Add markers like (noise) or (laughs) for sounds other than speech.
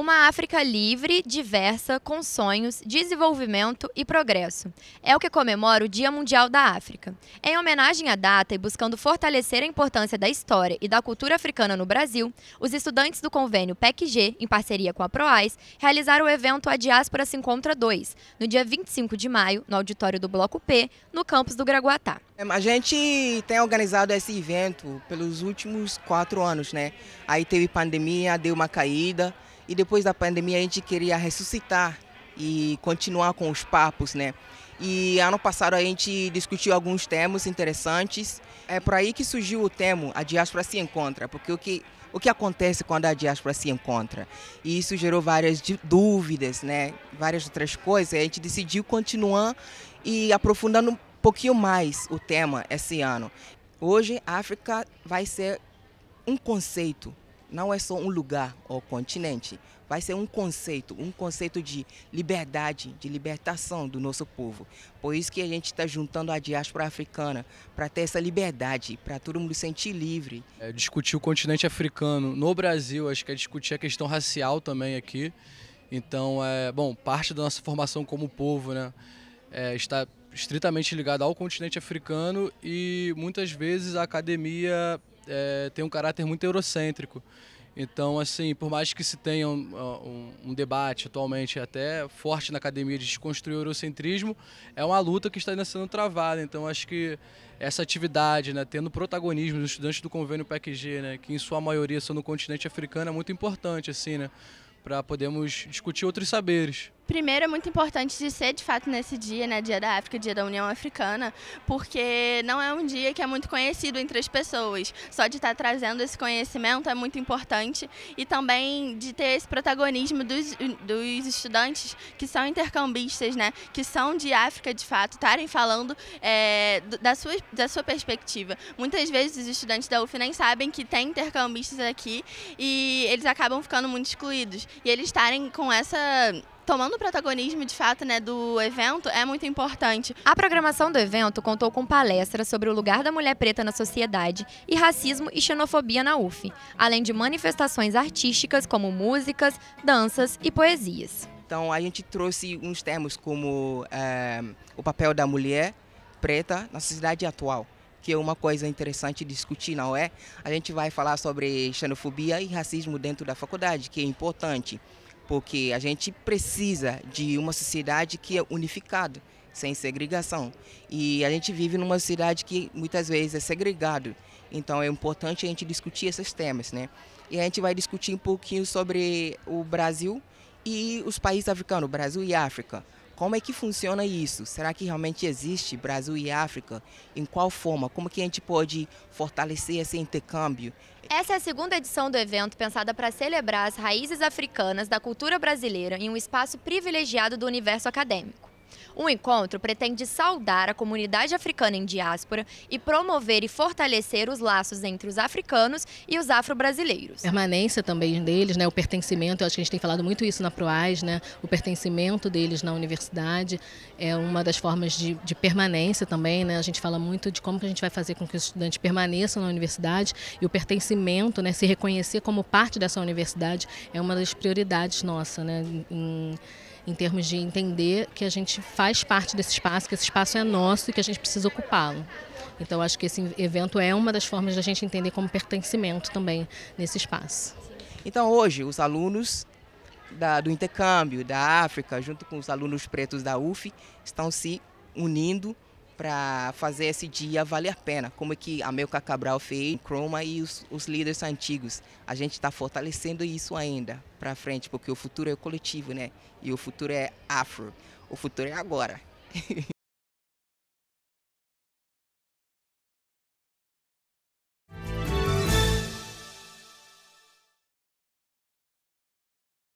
Uma África livre, diversa, com sonhos, desenvolvimento e progresso. É o que comemora o Dia Mundial da África. Em homenagem à data e buscando fortalecer a importância da história e da cultura africana no Brasil, os estudantes do convênio PECG, em parceria com a Proais, realizaram o evento A Diáspora se Encontra 2, no dia 25 de maio, no auditório do Bloco P, no campus do Graguatá. É, a gente tem organizado esse evento pelos últimos quatro anos, né? Aí teve pandemia, deu uma caída. E depois da pandemia a gente queria ressuscitar e continuar com os papos, né? E ano passado a gente discutiu alguns temas interessantes. É por aí que surgiu o tema A Diáspora se Encontra, porque o que, o que acontece quando a diáspora se encontra? E isso gerou várias dúvidas, né? várias outras coisas. A gente decidiu continuar e aprofundando um pouquinho mais o tema esse ano. Hoje, a África vai ser um conceito não é só um lugar ou continente, vai ser um conceito, um conceito de liberdade, de libertação do nosso povo. Por isso que a gente está juntando a diáspora africana para ter essa liberdade, para todo mundo sentir livre. É, discutir o continente africano no Brasil, acho que é discutir a questão racial também aqui. Então, é, bom, parte da nossa formação como povo, né, é, está estritamente ligado ao continente africano e muitas vezes a academia é, tem um caráter muito eurocêntrico. Então, assim, por mais que se tenha um, um, um, debate atualmente até forte na academia de desconstruir o eurocentrismo, é uma luta que está ainda sendo travada. Então, acho que essa atividade, né, tendo protagonismo dos estudantes do convênio PECG, né, que em sua maioria são no continente africano, é muito importante, assim, né, para podermos discutir outros saberes. Primeiro, é muito importante de ser de fato nesse dia, né, Dia da África, Dia da União Africana, porque não é um dia que é muito conhecido entre as pessoas. Só de estar tá trazendo esse conhecimento é muito importante e também de ter esse protagonismo dos, dos estudantes que são intercambistas, né, que são de África de fato, estarem falando é, da, sua, da sua perspectiva. Muitas vezes os estudantes da UF nem sabem que tem intercambistas aqui e eles acabam ficando muito excluídos. E eles estarem com essa tomando o protagonismo de fato né, do evento é muito importante. A programação do evento contou com palestras sobre o lugar da mulher preta na sociedade e racismo e xenofobia na UF, além de manifestações artísticas como músicas, danças e poesias. Então a gente trouxe uns termos como é, o papel da mulher preta na sociedade atual que é uma coisa interessante discutir, não é? A gente vai falar sobre xenofobia e racismo dentro da faculdade, que é importante porque a gente precisa de uma sociedade que é unificada, sem segregação. E a gente vive numa sociedade que muitas vezes é segregado. Então é importante a gente discutir esses temas, né? E a gente vai discutir um pouquinho sobre o Brasil e os países africanos, Brasil e África. Como é que funciona isso? Será que realmente existe Brasil e África? Em qual forma? Como que a gente pode fortalecer esse intercâmbio? Essa é a segunda edição do evento pensada para celebrar as raízes africanas da cultura brasileira em um espaço privilegiado do universo acadêmico. O encontro pretende saudar a comunidade africana em diáspora e promover e fortalecer os laços entre os africanos e os afro-brasileiros. Permanência também deles, né, o pertencimento, eu acho que a gente tem falado muito isso na PROAS, né, o pertencimento deles na universidade é uma das formas de, de permanência também, né, a gente fala muito de como que a gente vai fazer com que os estudantes permaneçam na universidade e o pertencimento, né, se reconhecer como parte dessa universidade é uma das prioridades nossa, né, em, em termos de entender que a gente faz parte desse espaço, que esse espaço é nosso e que a gente precisa ocupá-lo. Então, acho que esse evento é uma das formas da gente entender como pertencimento também nesse espaço. Então, hoje, os alunos da, do intercâmbio da África, junto com os alunos pretos da UF, estão se unindo para fazer esse dia valer a pena, como é que a Melka Cabral fez, Croma e os, os líderes antigos. A gente está fortalecendo isso ainda para frente, porque o futuro é coletivo, né? E o futuro é afro. O futuro é agora. (laughs)